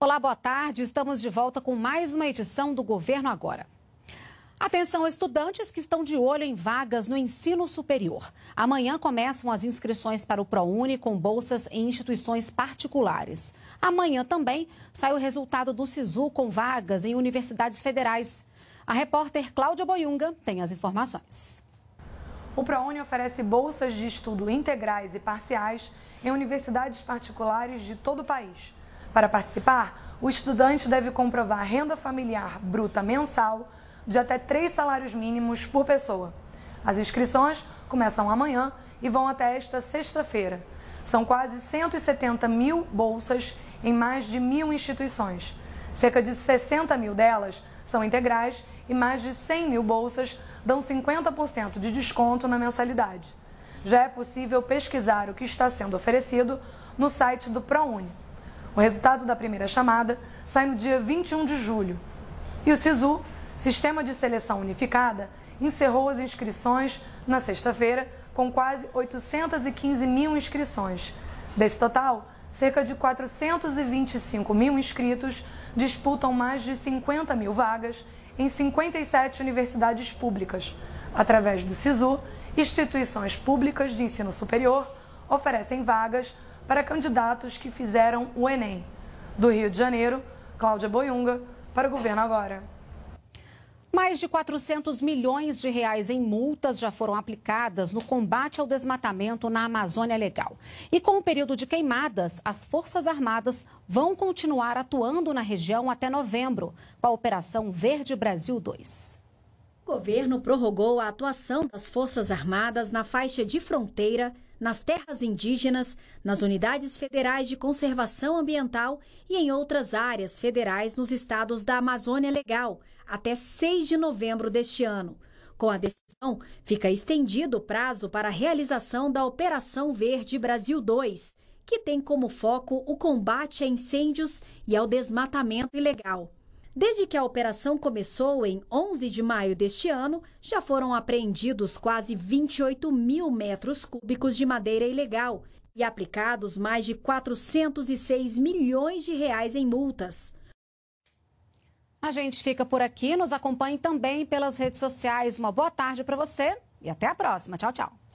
Olá, boa tarde. Estamos de volta com mais uma edição do Governo Agora. Atenção, estudantes que estão de olho em vagas no ensino superior. Amanhã começam as inscrições para o ProUni com bolsas em instituições particulares. Amanhã também sai o resultado do SISU com vagas em universidades federais. A repórter Cláudia Boiunga tem as informações. O ProUni oferece bolsas de estudo integrais e parciais em universidades particulares de todo o país. Para participar, o estudante deve comprovar renda familiar bruta mensal de até três salários mínimos por pessoa. As inscrições começam amanhã e vão até esta sexta-feira. São quase 170 mil bolsas em mais de mil instituições. Cerca de 60 mil delas são integrais e mais de 100 mil bolsas dão 50% de desconto na mensalidade. Já é possível pesquisar o que está sendo oferecido no site do ProUni. O resultado da primeira chamada sai no dia 21 de julho. E o SISU, Sistema de Seleção Unificada, encerrou as inscrições na sexta-feira com quase 815 mil inscrições. Desse total, cerca de 425 mil inscritos disputam mais de 50 mil vagas em 57 universidades públicas. Através do SISU, instituições públicas de ensino superior oferecem vagas para candidatos que fizeram o Enem. Do Rio de Janeiro, Cláudia Boiunga, para o Governo Agora. Mais de 400 milhões de reais em multas já foram aplicadas no combate ao desmatamento na Amazônia Legal. E com o período de queimadas, as Forças Armadas vão continuar atuando na região até novembro, com a Operação Verde Brasil 2. O governo prorrogou a atuação das Forças Armadas na faixa de fronteira, nas terras indígenas, nas unidades federais de conservação ambiental e em outras áreas federais nos estados da Amazônia Legal, até 6 de novembro deste ano. Com a decisão, fica estendido o prazo para a realização da Operação Verde Brasil 2, que tem como foco o combate a incêndios e ao desmatamento ilegal. Desde que a operação começou em 11 de maio deste ano, já foram apreendidos quase 28 mil metros cúbicos de madeira ilegal e aplicados mais de 406 milhões de reais em multas. A gente fica por aqui, nos acompanhe também pelas redes sociais. Uma boa tarde para você e até a próxima. Tchau, tchau.